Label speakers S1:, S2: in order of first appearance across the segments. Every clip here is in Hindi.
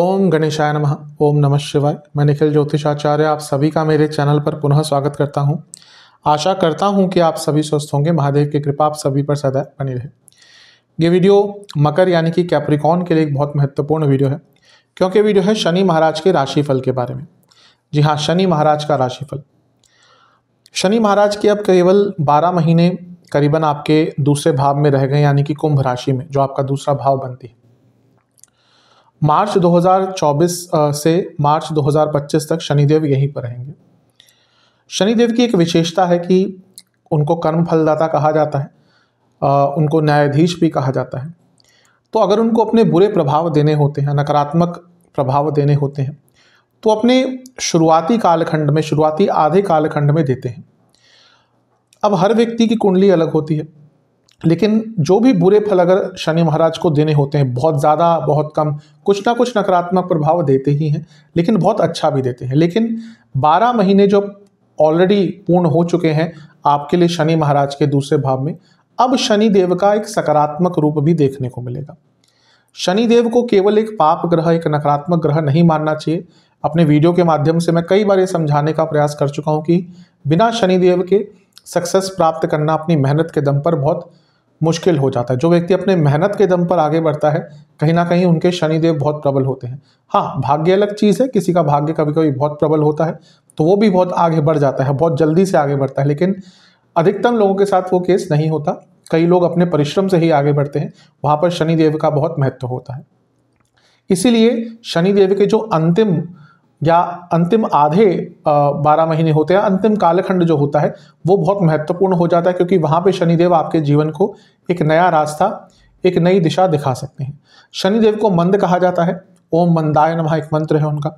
S1: ओम गणेशाय नमः ओम नमः शिवाय मैं निखिल ज्योतिषाचार्य आप सभी का मेरे चैनल पर पुनः स्वागत करता हूं आशा करता हूं कि आप सभी स्वस्थ होंगे महादेव की कृपा आप सभी पर सदैव बनी रहे ये वीडियो मकर यानी कि कैप्रिकॉन के लिए एक बहुत महत्वपूर्ण वीडियो है क्योंकि वीडियो है शनि महाराज के राशिफल के बारे में जी हाँ शनि महाराज का राशिफल शनि महाराज के अब केवल बारह महीने करीबन आपके दूसरे भाव में रह गए यानी कि कुंभ राशि में जो आपका दूसरा भाव बनती है मार्च 2024 से मार्च 2025 तक शनिदेव यहीं पर रहेंगे शनिदेव की एक विशेषता है कि उनको कर्म फलदाता कहा जाता है उनको न्यायाधीश भी कहा जाता है तो अगर उनको अपने बुरे प्रभाव देने होते हैं नकारात्मक प्रभाव देने होते हैं तो अपने शुरुआती कालखंड में शुरुआती आधे कालखंड में देते हैं अब हर व्यक्ति की कुंडली अलग होती है लेकिन जो भी बुरे फल अगर शनि महाराज को देने होते हैं बहुत ज़्यादा बहुत कम कुछ ना कुछ नकारात्मक प्रभाव देते ही हैं लेकिन बहुत अच्छा भी देते हैं लेकिन 12 महीने जो ऑलरेडी पूर्ण हो चुके हैं आपके लिए शनि महाराज के दूसरे भाव में अब शनि देव का एक सकारात्मक रूप भी देखने को मिलेगा शनि देव को केवल एक पाप ग्रह एक नकारात्मक ग्रह नहीं मानना चाहिए अपने वीडियो के माध्यम से मैं कई बार ये समझाने का प्रयास कर चुका हूँ कि बिना शनिदेव के सक्सेस प्राप्त करना अपनी मेहनत के दम पर बहुत मुश्किल हो जाता है जो व्यक्ति अपने मेहनत के दम पर आगे बढ़ता है कहीं ना कहीं उनके शनिदेव बहुत प्रबल होते हैं हाँ भाग्य अलग चीज़ है किसी का भाग्य कभी कभी बहुत प्रबल होता है तो वो भी बहुत आगे बढ़ जाता है बहुत जल्दी से आगे बढ़ता है लेकिन अधिकतम लोगों के साथ वो केस नहीं होता कई लोग अपने परिश्रम से ही आगे बढ़ते हैं वहाँ पर शनिदेव का बहुत महत्व होता है इसीलिए शनिदेव के जो अंतिम या अंतिम आधे बारह महीने होते हैं अंतिम कालखंड जो होता है वो बहुत महत्वपूर्ण हो जाता है क्योंकि वहाँ पे शनिदेव आपके जीवन को एक नया रास्ता एक नई दिशा दिखा सकते हैं शनिदेव को मंद कहा जाता है ओम मंदाय नमः एक मंत्र है उनका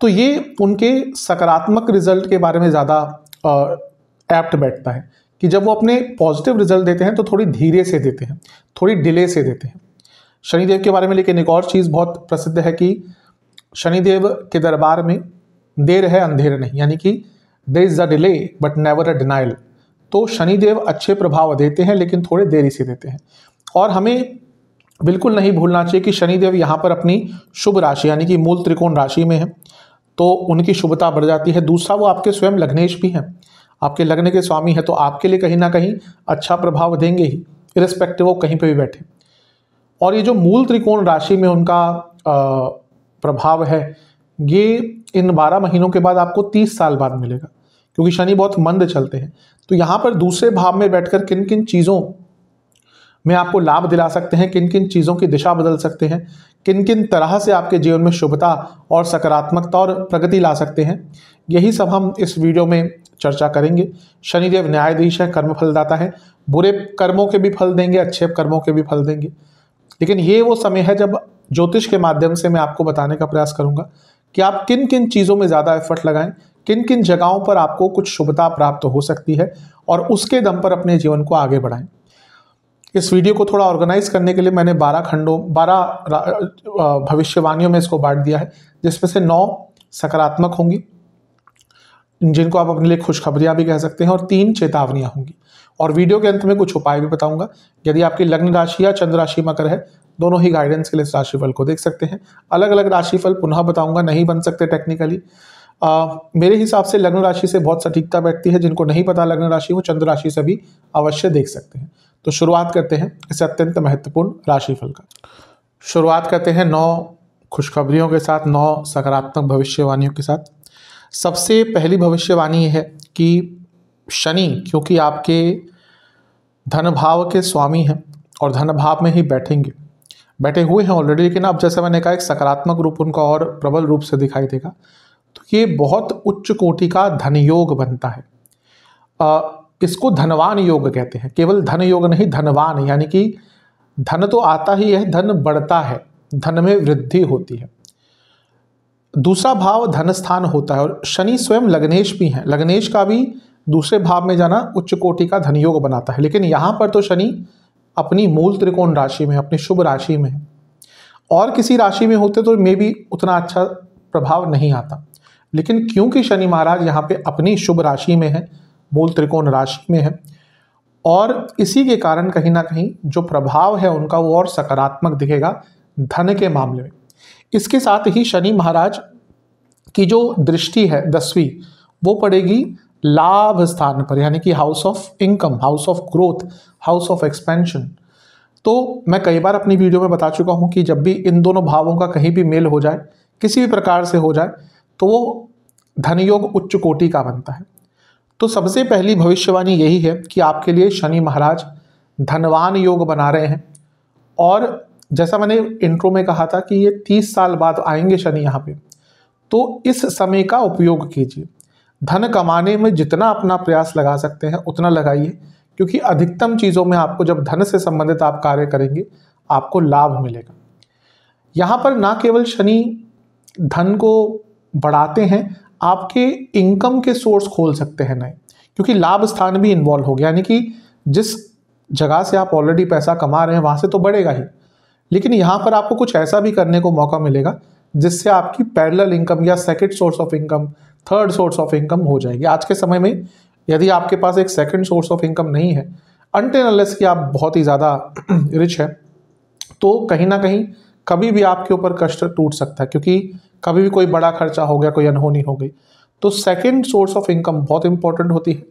S1: तो ये उनके सकारात्मक रिजल्ट के बारे में ज़्यादा एप्ट बैठता है कि जब वो अपने पॉजिटिव रिजल्ट देते हैं तो थोड़ी धीरे से देते हैं थोड़ी डिले से देते हैं शनिदेव के बारे में लेकिन एक और चीज़ बहुत प्रसिद्ध है कि शनिदेव के दरबार में देर है अंधेर नहीं यानी कि there is a delay but never a denial तो शनिदेव अच्छे प्रभाव देते हैं लेकिन थोड़े देरी से देते हैं और हमें बिल्कुल नहीं भूलना चाहिए कि शनिदेव यहाँ पर अपनी शुभ राशि यानी कि मूल त्रिकोण राशि में है तो उनकी शुभता बढ़ जाती है दूसरा वो आपके स्वयं लग्नेश भी हैं आपके लग्न के स्वामी हैं तो आपके लिए कहीं ना कहीं अच्छा प्रभाव देंगे ही इरेस्पेक्टिव वो कहीं पर भी बैठे और ये जो मूल त्रिकोण राशि में उनका प्रभाव है ये इन बारह महीनों के बाद आपको तीस साल बाद मिलेगा क्योंकि शनि बहुत मंद चलते हैं तो यहाँ पर दूसरे भाव में बैठकर किन किन चीज़ों में आपको लाभ दिला सकते हैं किन किन चीज़ों की दिशा बदल सकते हैं किन किन तरह से आपके जीवन में शुभता और सकारात्मकता और प्रगति ला सकते हैं यही सब हम इस वीडियो में चर्चा करेंगे शनिदेव न्यायाधीश है कर्म फलदाता है बुरे कर्मों के भी फल देंगे अच्छे कर्मों के भी फल देंगे लेकिन ये वो समय है जब ज्योतिष के माध्यम से मैं आपको बताने का प्रयास करूँगा कि आप किन किन चीज़ों में ज़्यादा एफर्ट लगाएं किन किन जगहों पर आपको कुछ शुभता प्राप्त हो सकती है और उसके दम पर अपने जीवन को आगे बढ़ाएं इस वीडियो को थोड़ा ऑर्गेनाइज करने के लिए मैंने बारह खंडों बारह भविष्यवाणियों में इसको बांट दिया है जिसमें से नौ सकारात्मक होंगी जिनको आप अपने लिए खुशखबरियाँ भी कह सकते हैं और तीन चेतावनियाँ होंगी और वीडियो के अंत में कुछ उपाय भी बताऊंगा यदि आपकी लग्न राशि या चंद्र राशि मकर है दोनों ही गाइडेंस के लिए इस राशिफल को देख सकते हैं अलग अलग राशिफल पुनः बताऊंगा नहीं बन सकते टेक्निकली आ, मेरे हिसाब से लग्न राशि से बहुत सटीकता बैठती है जिनको नहीं पता लग्न राशि वो चंद्र राशि से भी अवश्य देख सकते हैं तो शुरुआत करते हैं इस अत्यंत महत्वपूर्ण राशिफल का शुरुआत करते हैं नौ खुशखबरियों के साथ नौ सकारात्मक भविष्यवाणियों के साथ सबसे पहली भविष्यवाणी यह है कि शनि क्योंकि आपके धन भाव के स्वामी हैं और धन भाव में ही बैठेंगे बैठे हुए हैं ऑलरेडी लेकिन अब जैसे मैंने कहा एक सकारात्मक रूप उनका और प्रबल रूप से दिखाई देगा तो ये बहुत उच्च कोटि का धन योग बनता है आ, इसको धनवान योग कहते हैं केवल धन योग नहीं धनवान यानी कि धन तो आता ही है धन बढ़ता है धन में वृद्धि होती है दूसरा भाव धन स्थान होता है और शनि स्वयं लग्नेश भी हैं लग्नेश का भी दूसरे भाव में जाना उच्च कोटि का धन योग बनाता है लेकिन यहाँ पर तो शनि अपनी मूल त्रिकोण राशि में अपनी शुभ राशि में है और किसी राशि में होते तो मे भी उतना अच्छा प्रभाव नहीं आता लेकिन क्योंकि शनि महाराज यहाँ पे अपनी शुभ राशि में है मूल त्रिकोण राशि में है और इसी के कारण कहीं ना कहीं जो प्रभाव है उनका वो और सकारात्मक दिखेगा धन के मामले में इसके साथ ही शनि महाराज की जो दृष्टि है दसवीं वो पड़ेगी लाभ स्थान पर यानी कि house of income house of growth house of expansion तो मैं कई बार अपनी वीडियो में बता चुका हूँ कि जब भी इन दोनों भावों का कहीं भी मेल हो जाए किसी भी प्रकार से हो जाए तो वो धन योग उच्च कोटि का बनता है तो सबसे पहली भविष्यवाणी यही है कि आपके लिए शनि महाराज धनवान योग बना रहे हैं और जैसा मैंने इंट्रो में कहा था कि ये तीस साल बाद आएंगे शनि यहाँ पे तो इस समय का उपयोग कीजिए धन कमाने में जितना अपना प्रयास लगा सकते हैं उतना लगाइए क्योंकि अधिकतम चीज़ों में आपको जब धन से संबंधित आप कार्य करेंगे आपको लाभ मिलेगा यहाँ पर ना केवल शनि धन को बढ़ाते हैं आपके इनकम के सोर्स खोल सकते हैं नए क्योंकि लाभ स्थान भी इन्वॉल्व हो गया यानी कि जिस जगह से आप ऑलरेडी पैसा कमा रहे हैं वहाँ से तो बढ़ेगा ही लेकिन यहाँ पर आपको कुछ ऐसा भी करने को मौका मिलेगा जिससे आपकी पैरल इनकम या second source of income third source of income हो जाएगी आज के समय में यदि आपके पास एक सेकेंड सोर्स ऑफ इनकम नहीं है अनटेनलेस कि आप बहुत ही ज़्यादा रिच है तो कहीं ना कहीं कभी भी आपके ऊपर कष्ट टूट सकता है क्योंकि कभी भी कोई बड़ा खर्चा हो गया कोई अनहोनी हो गई तो सेकेंड सोर्स ऑफ इनकम बहुत इंपॉर्टेंट होती है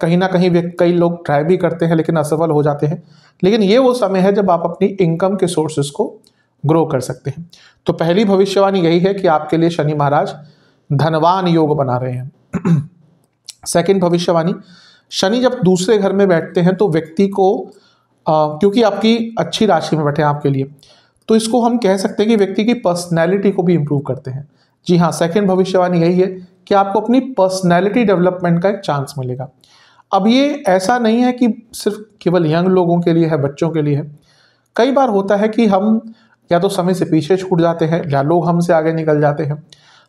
S1: कहीं ना कहीं कई लोग ट्राई भी करते हैं लेकिन असफल हो जाते हैं लेकिन ये वो समय है जब आप अपनी इनकम के सोर्सेस को ग्रो कर सकते हैं तो पहली भविष्यवाणी यही है कि आपके लिए शनि महाराज धनवान योग बना रहे हैं सेकेंड भविष्यवाणी शनि जब दूसरे घर में बैठते हैं तो व्यक्ति को आ, क्योंकि आपकी अच्छी राशि में बैठे हैं आपके लिए तो इसको हम कह सकते हैं कि व्यक्ति की पर्सनैलिटी को भी इम्प्रूव करते हैं जी हाँ सेकेंड भविष्यवाणी यही है कि आपको अपनी पर्सनैलिटी डेवलपमेंट का एक चांस मिलेगा अब ये ऐसा नहीं है कि सिर्फ केवल यंग लोगों के लिए है बच्चों के लिए है कई बार होता है कि हम या तो समय से पीछे छूट जाते हैं या लोग हमसे आगे निकल जाते हैं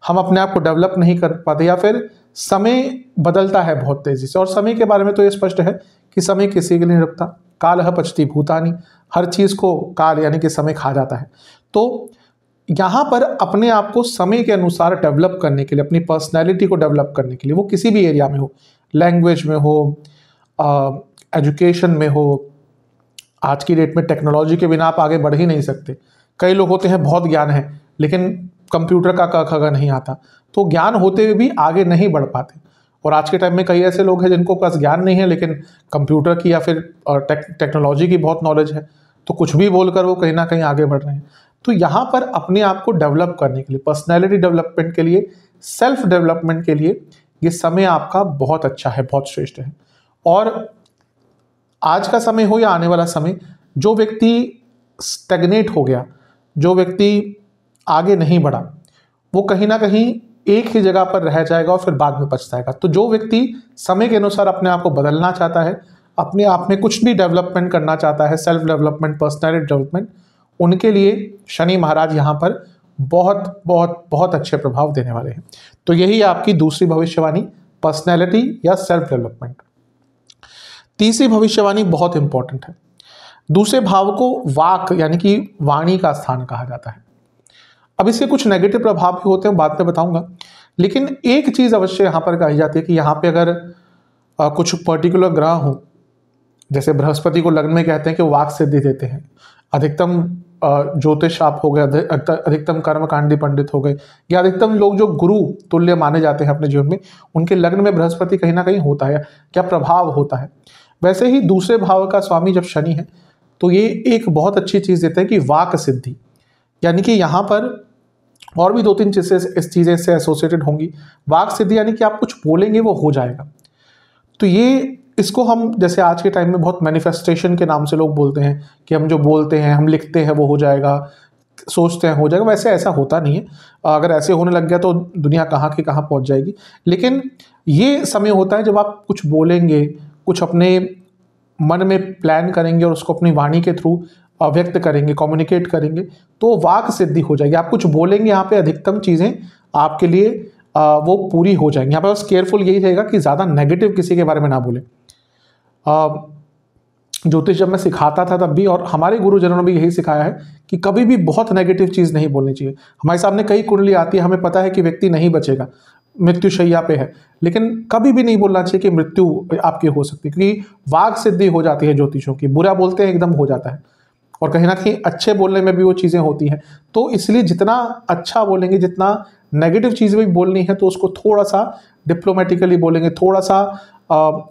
S1: हम अपने आप को डेवलप नहीं कर पाते या फिर समय बदलता है बहुत तेज़ी से और समय के बारे में तो ये स्पष्ट है कि समय किसी के लिए नहीं रुकता काल है पचती भूतानी हर चीज़ को काल यानी कि समय खा जाता है तो यहाँ पर अपने आप को समय के अनुसार डेवलप करने के लिए अपनी पर्सनैलिटी को डेवलप करने के लिए वो किसी भी एरिया में हो लैंग्वेज में हो एजुकेशन में हो आज की डेट में टेक्नोलॉजी के बिना आप आगे बढ़ ही नहीं सकते कई लोग होते हैं बहुत ज्ञान है लेकिन कंप्यूटर का कह खगा नहीं आता तो ज्ञान होते हुए भी आगे नहीं बढ़ पाते और आज के टाइम में कई ऐसे लोग हैं जिनको पास ज्ञान नहीं है लेकिन कंप्यूटर की या फिर टेक्नोलॉजी की बहुत नॉलेज है तो कुछ भी बोलकर वो कहीं ना कहीं आगे बढ़ रहे हैं तो यहाँ पर अपने आप को डेवलप करने के लिए पर्सनैलिटी डेवलपमेंट के लिए सेल्फ डेवलपमेंट के लिए ये समय आपका बहुत अच्छा है बहुत श्रेष्ठ है और आज का समय हो या आने वाला समय जो व्यक्ति स्टेगनेट हो गया जो व्यक्ति आगे नहीं बढ़ा वो कहीं ना कहीं एक ही जगह पर रह जाएगा और फिर बाद में पछताएगा तो जो व्यक्ति समय के अनुसार अपने आप को बदलना चाहता है अपने आप में कुछ भी डेवलपमेंट करना चाहता है सेल्फ डेवलपमेंट पर्सनैलिटी डेवलपमेंट उनके लिए शनि महाराज यहाँ पर बहुत बहुत बहुत अच्छे प्रभाव देने वाले हैं तो यही आपकी दूसरी भविष्यवाणी पर्सनैलिटी या सेल्फ डेवलपमेंट तीसरी भविष्यवाणी बहुत इंपॉर्टेंट है दूसरे भाव को वाक यानी कि वाणी का स्थान कहा जाता है अब इसके कुछ नेगेटिव प्रभाव भी होते हैं बाद में बताऊंगा लेकिन एक चीज़ अवश्य यहाँ पर कही जाती है कि यहाँ पे अगर कुछ पर्टिकुलर ग्रह हों जैसे बृहस्पति को लग्न में कहते हैं कि वाक सिद्धि देते हैं अधिकतम ज्योतिष आप हो गए अधिकतम कर्मकांडी पंडित हो गए या अधिकतम लोग जो गुरु तुल्य माने जाते हैं अपने जीवन में उनके लग्न में बृहस्पति कहीं ना कहीं होता है क्या प्रभाव होता है वैसे ही दूसरे भाव का स्वामी जब शनि है तो ये एक बहुत अच्छी चीज़ देते हैं कि वाक सिद्धि यानी कि यहाँ पर और भी दो तीन चीज़ें इस चीज़ें से एसोसिएटेड होंगी वाक सिद्धि यानी कि आप कुछ बोलेंगे वो हो जाएगा तो ये इसको हम जैसे आज के टाइम में बहुत मैनिफेस्टेशन के नाम से लोग बोलते हैं कि हम जो बोलते हैं हम लिखते हैं वो हो जाएगा सोचते हैं हो जाएगा वैसे ऐसा होता नहीं है अगर ऐसे होने लग गया तो दुनिया कहाँ की कहाँ पहुँच जाएगी लेकिन ये समय होता है जब आप कुछ बोलेंगे कुछ अपने मन में प्लान करेंगे और उसको अपनी वाणी के थ्रू व्यक्त करेंगे कम्युनिकेट करेंगे तो वाक सिद्धि हो जाएगी आप कुछ बोलेंगे यहाँ पे अधिकतम चीज़ें आपके लिए वो पूरी हो जाएंगी यहाँ पर बस केयरफुल यही रहेगा कि ज़्यादा नेगेटिव किसी के बारे में ना बोलें ज्योतिष जब मैं सिखाता था तब भी और हमारे गुरुजनों ने भी यही सिखाया है कि कभी भी बहुत नेगेटिव चीज़ नहीं बोलनी चाहिए हमारे सामने कई कुंडली आती है हमें पता है कि व्यक्ति नहीं बचेगा शैया पे है लेकिन कभी भी नहीं बोलना चाहिए कि मृत्यु आपकी हो सकती क्योंकि वाघ सिद्धि हो जाती है ज्योतिषों की बुरा बोलते हैं एकदम हो जाता है और कहीं ना कहीं अच्छे बोलने में भी वो चीज़ें होती हैं तो इसलिए जितना अच्छा बोलेंगे जितना नेगेटिव चीज़ भी बोलनी है तो उसको थोड़ा सा डिप्लोमेटिकली बोलेंगे थोड़ा सा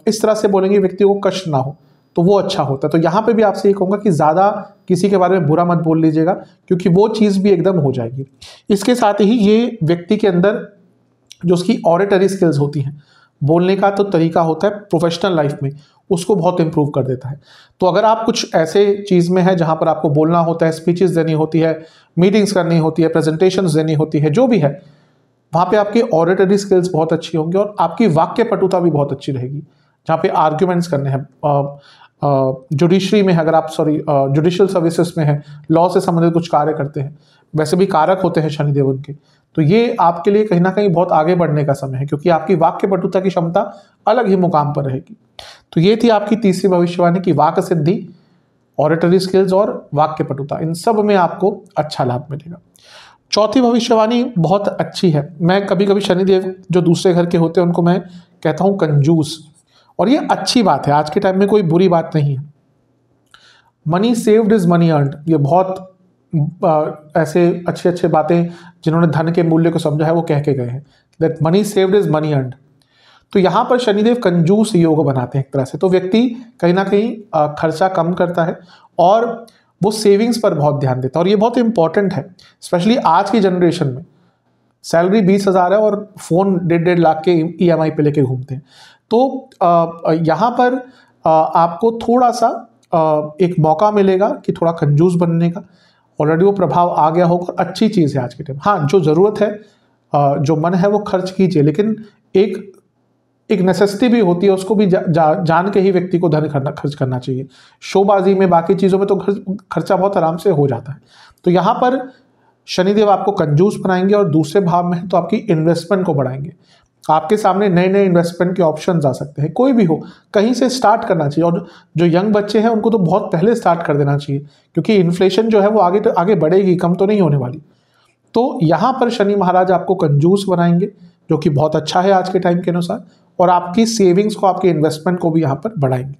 S1: इस तरह से बोलेंगे व्यक्ति को कष्ट ना हो तो वो अच्छा होता है तो यहाँ पे भी आपसे ये कहूँगा कि ज़्यादा किसी के बारे में बुरा मत बोल लीजिएगा क्योंकि वो चीज़ भी एकदम हो जाएगी इसके साथ ही ये व्यक्ति के अंदर जो उसकी ऑडिटरी स्किल्स होती हैं बोलने का तो तरीका होता है प्रोफेशनल लाइफ में उसको बहुत इम्प्रूव कर देता है तो अगर आप कुछ ऐसे चीज़ में है जहाँ पर आपको बोलना होता है स्पीचेस देनी होती है मीटिंग्स करनी होती है प्रेजेंटेशन देनी होती है जो भी है वहाँ पे आपकी ऑरेटरी स्किल्स बहुत अच्छी होंगी और आपकी वाक्य पटुता भी बहुत अच्छी रहेगी जहाँ पे आर्ग्यूमेंट्स करने हैं जुडिशरी में अगर आप सॉरी जुडिशल सर्विसेज में है लॉ से संबंधित कुछ कार्य करते हैं वैसे भी कारक होते हैं शनिदेव उनके तो ये आपके लिए कहीं ना कहीं बहुत आगे बढ़ने का समय है क्योंकि आपकी वाक्य पटुता की क्षमता अलग ही मुकाम पर रहेगी तो ये थी आपकी तीसरी भविष्यवाणी की वाक सिद्धि ऑरेटरी स्किल्स और वाक्य पटुता इन सब में आपको अच्छा लाभ मिलेगा चौथी भविष्यवाणी बहुत अच्छी है मैं कभी कभी शनिदेव जो दूसरे घर के होते हैं उनको मैं कहता हूँ कंजूस और ये अच्छी बात है आज के टाइम में कोई बुरी बात नहीं है money saved is money earn ये बहुत ऐसे अच्छे अच्छे बातें जिन्होंने धन के मूल्य को समझा है वो कह के गए हैं that money saved is money earn तो यहाँ पर शनिदेव कंजूस योग बनाते हैं एक तरह से तो व्यक्ति कहीं ना कहीं खर्चा कम करता है और वो सेविंग्स पर बहुत ध्यान देता है और ये बहुत इंपॉर्टेंट है स्पेशली आज की जनरेशन में सैलरी बीस हज़ार है और फ़ोन डेढ़ डेढ़ लाख के ई एम आई पे लेके घूमते हैं तो यहाँ पर आपको थोड़ा सा एक मौका मिलेगा कि थोड़ा कंजूस बनने का ऑलरेडी वो प्रभाव आ गया होगा अच्छी चीज़ है आज के टाइम हाँ जो ज़रूरत है जो मन है वो खर्च कीजिए लेकिन एक एक नेसेसिटी भी होती है उसको भी जा, जा, जान के ही व्यक्ति को धन करना खर्च करना चाहिए शोबाजी में बाकी चीज़ों में तो खर्चा बहुत आराम से हो जाता है तो यहाँ पर शनिदेव आपको कंजूस बनाएंगे और दूसरे भाव में तो आपकी इन्वेस्टमेंट को बढ़ाएंगे आपके सामने नए नए इन्वेस्टमेंट के ऑप्शन आ सकते हैं कोई भी हो कहीं से स्टार्ट करना चाहिए और जो यंग बच्चे हैं उनको तो बहुत पहले स्टार्ट कर देना चाहिए क्योंकि इन्फ्लेशन जो है वो आगे तो आगे बढ़ेगी कम तो नहीं होने वाली तो यहाँ पर शनि महाराज आपको कंजूस बनाएंगे जो कि बहुत अच्छा है आज के टाइम के अनुसार और आपकी सेविंग्स को आपके इन्वेस्टमेंट को भी यहाँ पर बढ़ाएंगे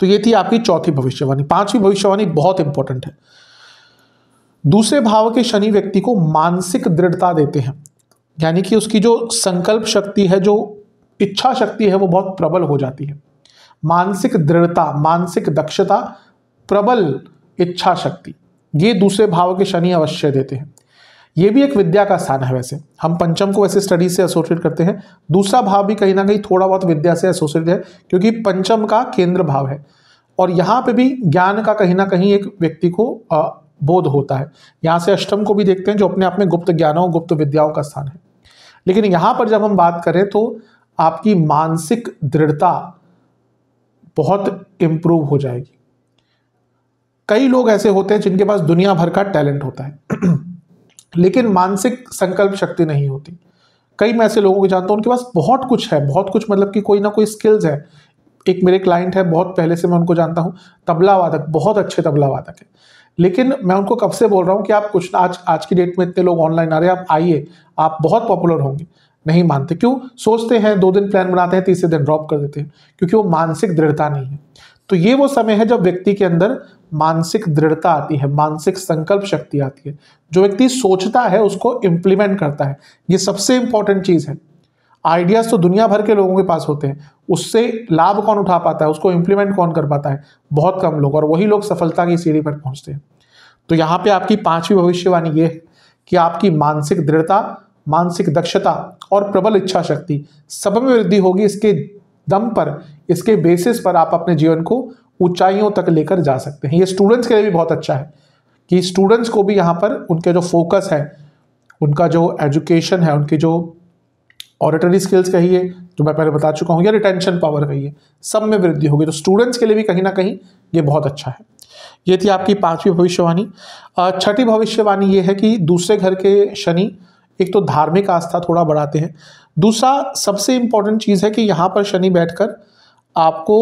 S1: तो ये थी आपकी चौथी भविष्यवाणी पांचवी भविष्यवाणी बहुत इंपॉर्टेंट है दूसरे भाव के शनि व्यक्ति को मानसिक दृढ़ता देते हैं यानी कि उसकी जो संकल्प शक्ति है जो इच्छा शक्ति है वो बहुत प्रबल हो जाती है मानसिक दृढ़ता मानसिक दक्षता प्रबल इच्छा शक्ति ये दूसरे भाव के शनि अवश्य देते हैं ये भी एक विद्या का स्थान है वैसे हम पंचम को वैसे स्टडी से एसोसिएट करते हैं दूसरा भाव भी कहीं ना कहीं थोड़ा बहुत विद्या से एसोसिएट है क्योंकि पंचम का केंद्र भाव है और यहाँ पे भी ज्ञान का कहीं ना कहीं एक व्यक्ति को बोध होता है यहाँ से अष्टम को भी देखते हैं जो अपने आप में गुप्त ज्ञानों गुप्त विद्याओं का स्थान है लेकिन यहाँ पर जब हम बात करें तो आपकी मानसिक दृढ़ता बहुत इम्प्रूव हो जाएगी कई लोग ऐसे होते हैं जिनके पास दुनिया भर का टैलेंट होता है लेकिन मानसिक संकल्प शक्ति नहीं होती कई मैं ऐसे लोगों को जानता हूँ उनके पास बहुत कुछ है बहुत कुछ मतलब कि कोई ना कोई स्किल्स है एक मेरे क्लाइंट है बहुत पहले से मैं उनको जानता हूँ तबला वादक बहुत अच्छे तबला वादक है लेकिन मैं उनको कब से बोल रहा हूँ कि आप कुछ ना आज आज की डेट में इतने लोग ऑनलाइन आ रहे हैं आप आइए आप बहुत पॉपुलर होंगे नहीं मानते क्यों सोचते हैं दो दिन प्लान बनाते हैं तीसरे दिन ड्रॉप कर देते हैं क्योंकि वो मानसिक दृढ़ता नहीं है तो ये वो समय है जब व्यक्ति के अंदर मानसिक दृढ़ता आती है मानसिक संकल्प शक्ति आती है जो व्यक्ति सोचता है उसको इम्प्लीमेंट करता है ये सबसे इंपॉर्टेंट चीज़ है आइडियाज़ तो दुनिया भर के लोगों के पास होते हैं उससे लाभ कौन उठा पाता है उसको इम्प्लीमेंट कौन कर पाता है बहुत कम लोग और वही लोग सफलता की सीढ़ी पर पहुंचते हैं तो यहाँ पे आपकी पांचवी भविष्यवाणी ये है कि आपकी मानसिक दृढ़ता मानसिक दक्षता और प्रबल इच्छा शक्ति सब में वृद्धि होगी इसके दम पर इसके बेसिस पर आप अपने जीवन को ऊंचाइयों तक लेकर जा सकते हैं ये स्टूडेंट्स के लिए भी बहुत अच्छा है कि स्टूडेंट्स को भी यहाँ पर उनके जो फोकस है उनका जो एजुकेशन है उनकी जो ऑडिटरी स्किल्स कहिए जो मैं पहले बता चुका हूँ या रिटेंशन पावर कहिए सब में वृद्धि होगी तो स्टूडेंट्स के लिए भी कहीं ना कहीं ये बहुत अच्छा है ये थी आपकी पांचवी भविष्यवाणी छठी भविष्यवाणी ये है कि दूसरे घर के शनि एक तो धार्मिक आस्था थोड़ा बढ़ाते हैं दूसरा सबसे इम्पॉर्टेंट चीज़ है कि यहाँ पर शनि बैठकर आपको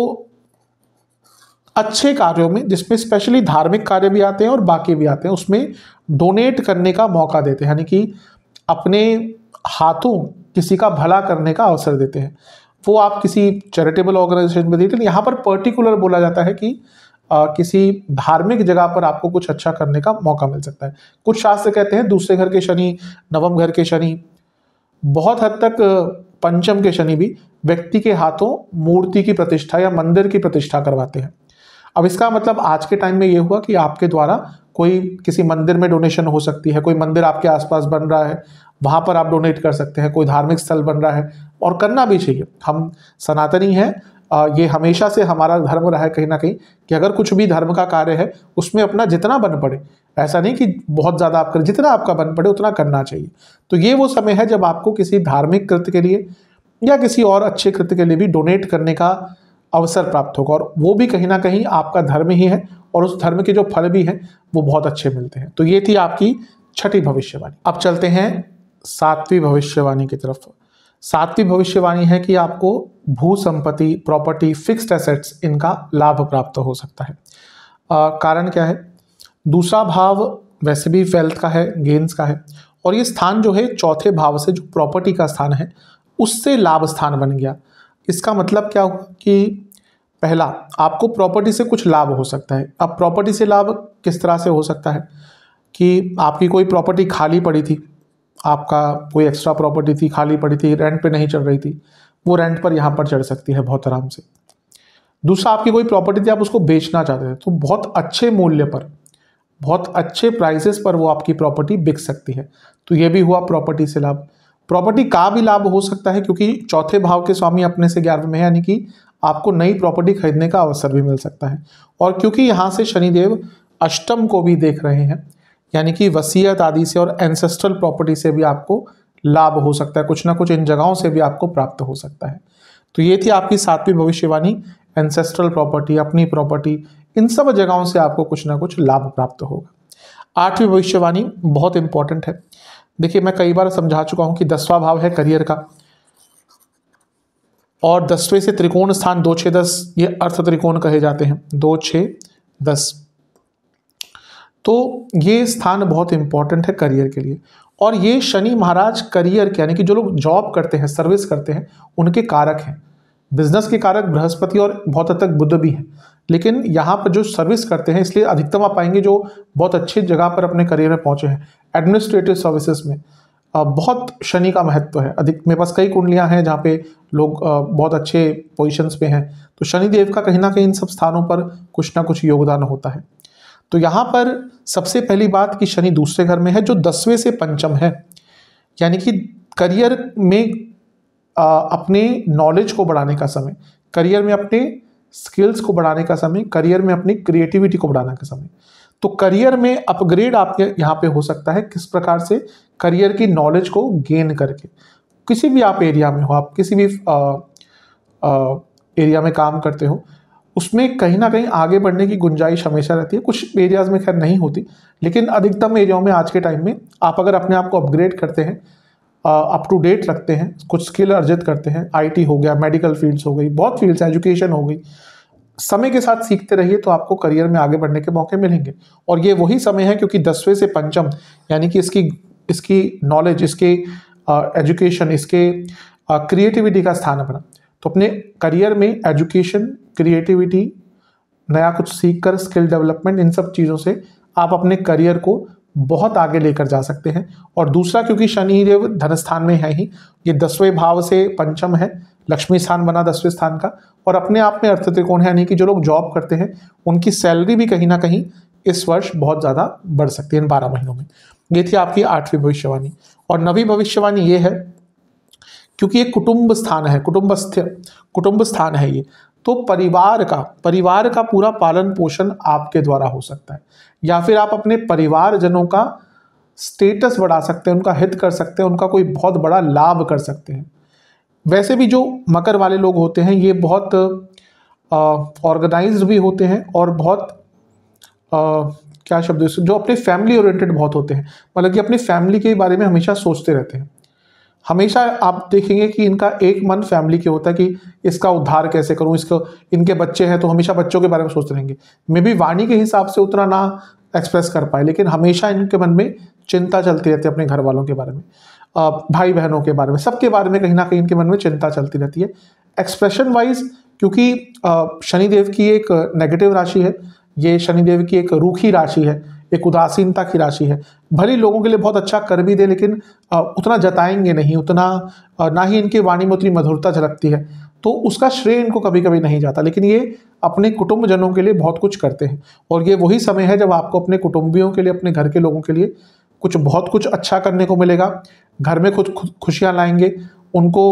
S1: अच्छे कार्यों में जिसमें स्पेशली धार्मिक कार्य भी आते हैं और बाकी भी आते हैं उसमें डोनेट करने का मौका देते हैं यानी कि अपने हाथों किसी का भला करने का अवसर देते हैं वो आप किसी चैरिटेबल ऑर्गेनाइजेशन में देते हैं यहाँ पर पर्टिकुलर बोला जाता है कि आ, किसी धार्मिक जगह पर आपको कुछ अच्छा करने का मौका मिल सकता है कुछ शास्त्र कहते हैं दूसरे घर के शनि नवम घर के शनि बहुत हद तक पंचम के शनि भी व्यक्ति के हाथों मूर्ति की प्रतिष्ठा या मंदिर की प्रतिष्ठा करवाते हैं अब इसका मतलब आज के टाइम में ये हुआ कि आपके द्वारा कोई किसी मंदिर में डोनेशन हो सकती है कोई मंदिर आपके आसपास बन रहा है वहाँ पर आप डोनेट कर सकते हैं कोई धार्मिक स्थल बन रहा है और करना भी चाहिए हम सनातनी हैं ये हमेशा से हमारा धर्म रहा है कहीं ना कहीं कि अगर कुछ भी धर्म का कार्य है उसमें अपना जितना बन पड़े ऐसा नहीं कि बहुत ज़्यादा आप करें जितना आपका बन पड़े उतना करना चाहिए तो ये वो समय है जब आपको किसी धार्मिक कृत्य के लिए या किसी और अच्छे कृत्य के लिए भी डोनेट करने का अवसर प्राप्त होगा और वो भी कहीं ना कहीं आपका धर्म ही है और उस धर्म के जो फल भी हैं वो बहुत अच्छे मिलते हैं तो ये थी आपकी छठी भविष्यवाणी अब चलते हैं सातवीं भविष्यवाणी की तरफ सातवीं भविष्यवाणी है कि आपको भू संपत्ति प्रॉपर्टी फिक्स्ड एसेट्स इनका लाभ प्राप्त हो सकता है आ, कारण क्या है दूसरा भाव वैसे भी वेल्थ का है गेंस का है और ये स्थान जो है चौथे भाव से जो प्रॉपर्टी का स्थान है उससे लाभ स्थान बन गया इसका मतलब क्या हुआ कि पहला आपको प्रॉपर्टी से कुछ लाभ हो सकता है अब प्रॉपर्टी से लाभ किस तरह से हो सकता है कि आपकी कोई प्रॉपर्टी खाली पड़ी थी आपका कोई एक्स्ट्रा प्रॉपर्टी थी खाली पड़ी थी रेंट पे नहीं चल रही थी वो रेंट पर यहाँ पर चढ़ सकती है बहुत आराम से दूसरा आपकी कोई प्रॉपर्टी थी आप उसको बेचना चाहते थे तो बहुत अच्छे मूल्य पर बहुत अच्छे प्राइसेस पर वो आपकी प्रॉपर्टी बिक सकती है तो ये भी हुआ प्रॉपर्टी से लाभ प्रॉपर्टी का भी लाभ हो सकता है क्योंकि चौथे भाव के स्वामी अपने से ग्यारहवें में है यानी कि आपको नई प्रॉपर्टी खरीदने का अवसर भी मिल सकता है और क्योंकि यहाँ से शनिदेव अष्टम को भी देख रहे हैं यानी कि वसीयत आदि से और एंसेस्ट्रल प्रॉपर्टी से भी आपको लाभ हो सकता है कुछ ना कुछ इन जगहों से भी आपको प्राप्त हो सकता है तो ये थी आपकी सातवीं भविष्यवाणी एंसेस्ट्रल प्रॉपर्टी अपनी प्रॉपर्टी इन सब जगहों से आपको कुछ ना कुछ लाभ प्राप्त होगा आठवीं भविष्यवाणी बहुत इंपॉर्टेंट है देखिए मैं कई बार समझा चुका हूं कि दसवां भाव है करियर का और दसवें से त्रिकोण स्थान दो छः दस ये अर्थ त्रिकोण कहे जाते हैं दो छः दस तो ये स्थान बहुत इंपॉर्टेंट है करियर के लिए और ये शनि महाराज करियर के यानी कि जो लोग जॉब करते हैं सर्विस करते हैं उनके कारक हैं बिजनेस के कारक बृहस्पति और बहुत हद तक बुद्ध भी हैं लेकिन यहाँ पर जो सर्विस करते हैं इसलिए अधिकतम आप पाएंगे जो बहुत अच्छी जगह पर अपने करियर में पहुँचे हैं एडमिनिस्ट्रेटिव सर्विसेज में बहुत शनि का महत्व है अधिक मेरे पास कई कुंडलियाँ हैं जहाँ पे लोग बहुत अच्छे पोजिशंस पे हैं तो शनिदेव का कहीं ना कहीं इन सब स्थानों पर कुछ ना कुछ योगदान होता है तो यहाँ पर सबसे पहली बात कि शनि दूसरे घर में है जो दसवें से पंचम है यानी कि करियर में आ, अपने नॉलेज को बढ़ाने का समय करियर में अपने स्किल्स को बढ़ाने का समय करियर में अपनी क्रिएटिविटी को बढ़ाने का समय तो करियर में अपग्रेड आपके यहाँ पे हो सकता है किस प्रकार से करियर की नॉलेज को गेन करके किसी भी आप एरिया में हो आप किसी भी आ, आ, एरिया में काम करते हो उसमें कहीं ना कहीं आगे बढ़ने की गुंजाइश हमेशा रहती है कुछ एरियाज़ में खैर नहीं होती लेकिन अधिकतम एरियाओं में आज के टाइम में आप अगर अपने आप को अपग्रेड करते हैं अप टू डेट रखते हैं कुछ स्किल अर्जित करते हैं आईटी हो गया मेडिकल फील्ड्स हो गई बहुत फील्ड्स एजुकेशन हो गई समय के साथ सीखते रहिए तो आपको करियर में आगे बढ़ने के मौके मिलेंगे और ये वही समय है क्योंकि दसवें से पंचम यानी कि इसकी इसकी नॉलेज इसके एजुकेशन इसके क्रिएटिविटी का स्थान अपना तो अपने करियर में एजुकेशन क्रिएटिविटी नया कुछ सीख कर स्किल डेवलपमेंट इन सब चीज़ों से आप अपने करियर को बहुत आगे लेकर जा सकते हैं और दूसरा क्योंकि शनि देव धन स्थान में है ही ये दसवें भाव से पंचम है लक्ष्मी स्थान बना दसवें स्थान का और अपने आप में अर्थ त्रिकोण है यानी कि जो लोग जॉब करते हैं उनकी सैलरी भी कहीं ना कहीं इस वर्ष बहुत ज़्यादा बढ़ सकती है इन बारह महीनों में ये थी आपकी आठवीं भविष्यवाणी और नवी भविष्यवाणी ये है क्योंकि ये कुटुंब स्थान है कुटुंब स्थिर कुटुंब स्थान है ये तो परिवार का परिवार का पूरा पालन पोषण आपके द्वारा हो सकता है या फिर आप अपने परिवारजनों का स्टेटस बढ़ा सकते हैं उनका हित कर सकते हैं उनका कोई बहुत बड़ा लाभ कर सकते हैं वैसे भी जो मकर वाले लोग होते हैं ये बहुत ऑर्गेनाइज्ड भी होते हैं और बहुत आ, क्या शब्द जो अपने फैमिली ओरिएंटेड बहुत होते हैं मतलब कि अपनी फैमिली के बारे में हमेशा सोचते रहते हैं हमेशा आप देखेंगे कि इनका एक मन फैमिली के होता है कि इसका उद्धार कैसे करूं इसको इनके बच्चे हैं तो हमेशा बच्चों के बारे में सोचते रहेंगे मे बी वाणी के हिसाब से उतना ना एक्सप्रेस कर पाए लेकिन हमेशा इनके मन में चिंता चलती रहती है अपने घर वालों के बारे में भाई बहनों के बारे में सबके बारे में कहीं ना कहीं इनके मन में चिंता चलती रहती है एक्सप्रेशन वाइज क्योंकि शनिदेव की एक नेगेटिव राशि है ये शनिदेव की एक रूखी राशि है एक उदासीनता की राशि है भले लोगों के लिए बहुत अच्छा कर भी दे लेकिन उतना जताएंगे नहीं उतना ना ही इनकी वाणी में उतनी मधुरता झलकती है तो उसका श्रेय इनको कभी कभी नहीं जाता लेकिन ये अपने कुटुंबजनों के लिए बहुत कुछ करते हैं और ये वही समय है जब आपको अपने कुटुंबियों के लिए अपने घर के लोगों के लिए कुछ बहुत कुछ अच्छा करने को मिलेगा घर में खुद खुशियाँ लाएंगे उनको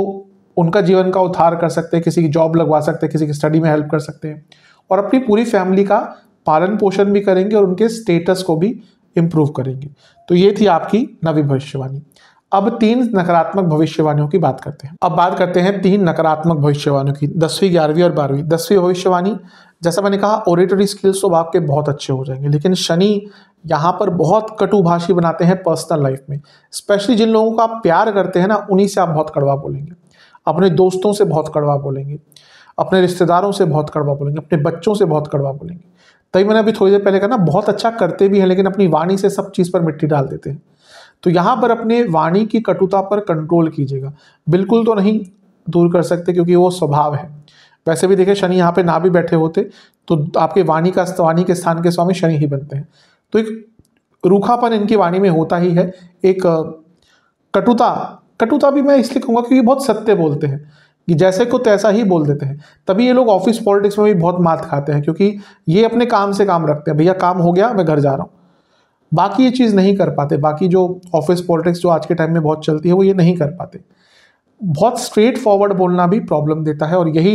S1: उनका जीवन का उद्धार कर सकते हैं किसी की जॉब लगवा सकते हैं किसी की स्टडी में हेल्प कर सकते हैं और अपनी पूरी फैमिली का पालन पोषण भी करेंगे और उनके स्टेटस को भी इम्प्रूव करेंगे तो ये थी आपकी नवी भविष्यवाणी अब तीन नकारात्मक भविष्यवाणियों की बात करते हैं अब बात करते हैं तीन नकारात्मक भविष्यवाणियों की दसवीं ग्यारहवीं और बारहवीं दसवीं भविष्यवाणी जैसा मैंने कहा ओरेटरी स्किल्स तो आपके बहुत अच्छे हो जाएंगे लेकिन शनि यहाँ पर बहुत कटुभाषी बनाते हैं पर्सनल लाइफ में स्पेशली जिन लोगों को आप प्यार करते हैं ना उन्हीं से आप बहुत कड़वा बोलेंगे अपने दोस्तों से बहुत कड़वा बोलेंगे अपने रिश्तेदारों से बहुत कड़वा बोलेंगे अपने बच्चों से बहुत कड़वा बोलेंगे तभी तो मैंने अभी थोड़ी देर पहले कहा ना बहुत अच्छा करते भी हैं लेकिन अपनी वाणी से सब चीज़ पर मिट्टी डाल देते हैं तो यहाँ पर अपने वाणी की कटुता पर कंट्रोल कीजिएगा बिल्कुल तो नहीं दूर कर सकते क्योंकि वो स्वभाव है वैसे भी देखिए शनि यहाँ पे ना भी बैठे होते तो आपके वाणी का वाणी के स्थान के स्वामी शनि ही बनते हैं तो एक रूखापन इनकी वाणी में होता ही है एक कटुता कटुता भी मैं इसलिए कहूँगा क्योंकि बहुत सत्य बोलते हैं कि जैसे को तैसा ही बोल देते हैं तभी ये लोग ऑफिस पॉलिटिक्स में भी बहुत मात खाते हैं क्योंकि ये अपने काम से काम रखते हैं भैया काम हो गया मैं घर जा रहा हूँ बाकी ये चीज़ नहीं कर पाते बाकी जो ऑफिस पॉलिटिक्स जो आज के टाइम में बहुत चलती है वो ये नहीं कर पाते बहुत स्ट्रेट फॉरवर्ड बोलना भी प्रॉब्लम देता है और यही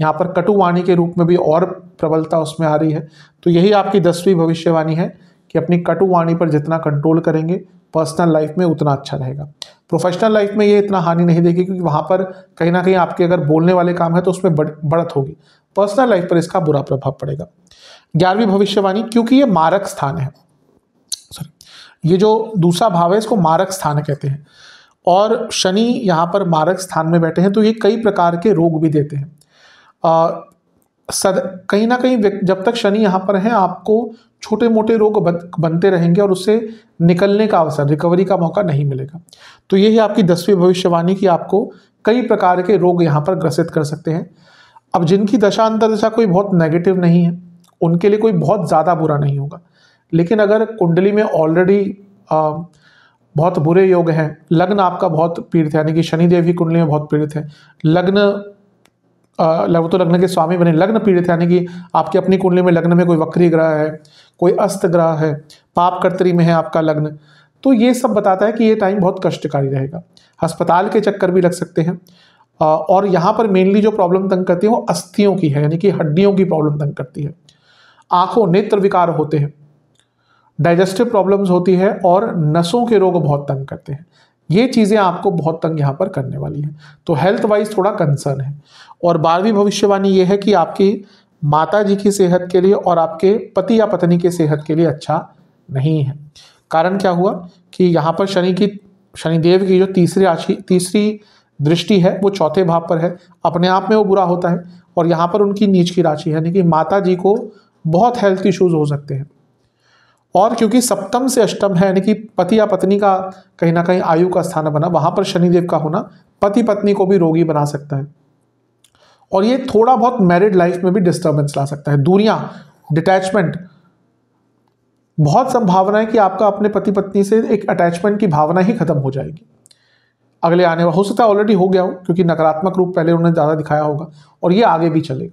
S1: यहाँ पर कटुवाणी के रूप में भी और प्रबलता उसमें आ रही है तो यही आपकी दसवीं भविष्यवाणी है कि अपनी कटुवाणी पर जितना कंट्रोल करेंगे पर्सनल लाइफ में उतना अच्छा रहेगा प्रोफेशनल लाइफ में ये इतना हानि नहीं देगी क्योंकि वहाँ पर कहीं ना कहीं आपके अगर बोलने वाले काम है तो उसमें बढ़त होगी पर्सनल लाइफ पर इसका बुरा प्रभाव पड़ेगा ग्यारहवीं भविष्यवाणी क्योंकि ये मारक स्थान है सॉरी ये जो दूसरा भाव है इसको मारक स्थान कहते हैं और शनि यहाँ पर मारक स्थान में बैठे हैं तो ये कई प्रकार के रोग भी देते हैं आ, सद कहीं ना कहीं जब तक शनि यहाँ पर हैं आपको छोटे मोटे रोग बन, बनते रहेंगे और उससे निकलने का अवसर रिकवरी का मौका नहीं मिलेगा तो ये है आपकी दसवीं भविष्यवाणी कि आपको कई प्रकार के रोग यहाँ पर ग्रसित कर सकते हैं अब जिनकी दशा अंतरदशा कोई बहुत नेगेटिव नहीं है उनके लिए कोई बहुत ज़्यादा बुरा नहीं होगा लेकिन अगर कुंडली में ऑलरेडी बहुत बुरे योग हैं लग्न आपका बहुत पीड़ित है यानी कि शनिदेव की कुंडली में बहुत पीड़ित है लग्न लग तो लग्न के स्वामी बने लग्न पीड़ित है यानी कि आपकी अपनी कुंडली में लग्न में कोई वक्री ग्रह है कोई अस्त ग्रह है पाप कर्तरी में है आपका लग्न तो ये सब बताता है कि ये टाइम बहुत कष्टकारी रहेगा अस्पताल के चक्कर भी लग सकते हैं और यहाँ पर मेनली जो प्रॉब्लम तंग करती है वो अस्थियों की है यानी कि हड्डियों की प्रॉब्लम तंग करती है आंखों नेत्र विकार होते हैं डाइजेस्टिव प्रॉब्लम्स होती है और नसों के रोग बहुत तंग करते हैं ये चीज़ें आपको बहुत तंग यहाँ पर करने वाली हैं तो हेल्थ वाइज थोड़ा कंसर्न है और बारहवीं भविष्यवाणी ये है कि आपकी माता जी की सेहत के लिए और आपके पति या पत्नी के सेहत के लिए अच्छा नहीं है कारण क्या हुआ कि यहाँ पर शनि की शनिदेव की जो तीसरी राशि तीसरी दृष्टि है वो चौथे भाव पर है अपने आप में वो बुरा होता है और यहाँ पर उनकी नीच की राशि यानी कि माता जी को बहुत हेल्थ इश्यूज हो सकते हैं और क्योंकि सप्तम से अष्टम है यानी कि पति या पत्नी का कहीं ना कहीं आयु का स्थान बना वहाँ पर शनिदेव का होना पति पत्नी को भी रोगी बना सकता है और ये थोड़ा बहुत मैरिड लाइफ में भी डिस्टर्बेंस ला सकता है दूरियां डिटैचमेंट बहुत संभावना है कि आपका अपने पति पत्नी से एक अटैचमेंट की भावना ही खत्म हो जाएगी अगले आने वाला हो सकता है ऑलरेडी हो गया हो क्योंकि नकारात्मक रूप पहले उन्होंने ज़्यादा दिखाया होगा और ये आगे भी चलेगा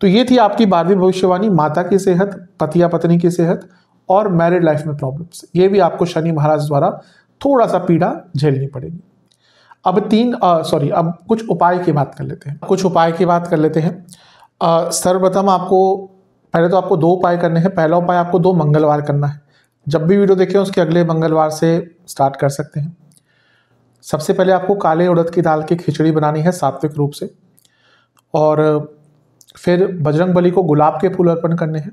S1: तो ये थी आपकी बारहवीं भविष्यवाणी माता की सेहत पति या पत्नी की सेहत और मैरिड लाइफ में प्रॉब्लम्स ये भी आपको शनि महाराज द्वारा थोड़ा सा पीड़ा झेलनी पड़ेगी अब तीन सॉरी अब कुछ उपाय की बात कर लेते हैं कुछ उपाय की बात कर लेते हैं सर्वप्रथम आपको पहले तो आपको दो उपाय करने हैं पहला उपाय आपको दो मंगलवार करना है जब भी वीडियो देखें उसके अगले मंगलवार से स्टार्ट कर सकते हैं सबसे पहले आपको काले उड़द की दाल की खिचड़ी बनानी है सात्विक रूप से और फिर बजरंग बली को गुलाब के फूल अर्पण करने हैं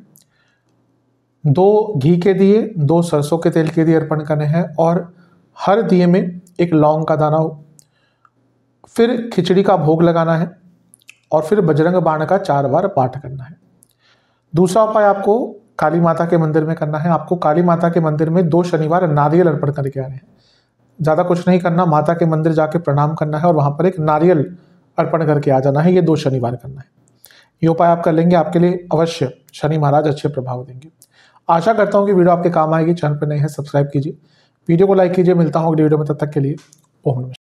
S1: दो घी के दिए दो सरसों के तेल के दिए अर्पण करने हैं और हर दिए में एक लौंग का दाना फिर खिचड़ी का भोग लगाना है और फिर बजरंग बाण का चार बार पाठ करना है दूसरा उपाय आपको काली माता के मंदिर में करना है आपको काली माता के मंदिर में दो शनिवार नारियल अर्पण करके आने हैं ज़्यादा कुछ नहीं करना माता के मंदिर जाके प्रणाम करना है और वहाँ पर एक नारियल अर्पण करके आ जाना है ये दो शनिवार करना है ये उपाय आप कर लेंगे आपके लिए अवश्य शनि महाराज अच्छे प्रभाव देंगे आशा करता हूँ कि वीडियो आपके काम आएगी चैनल पर नहीं है सब्सक्राइब कीजिए वीडियो को लाइक कीजिए मिलता हूँ अगली वीडियो में तब तक के लिए ओम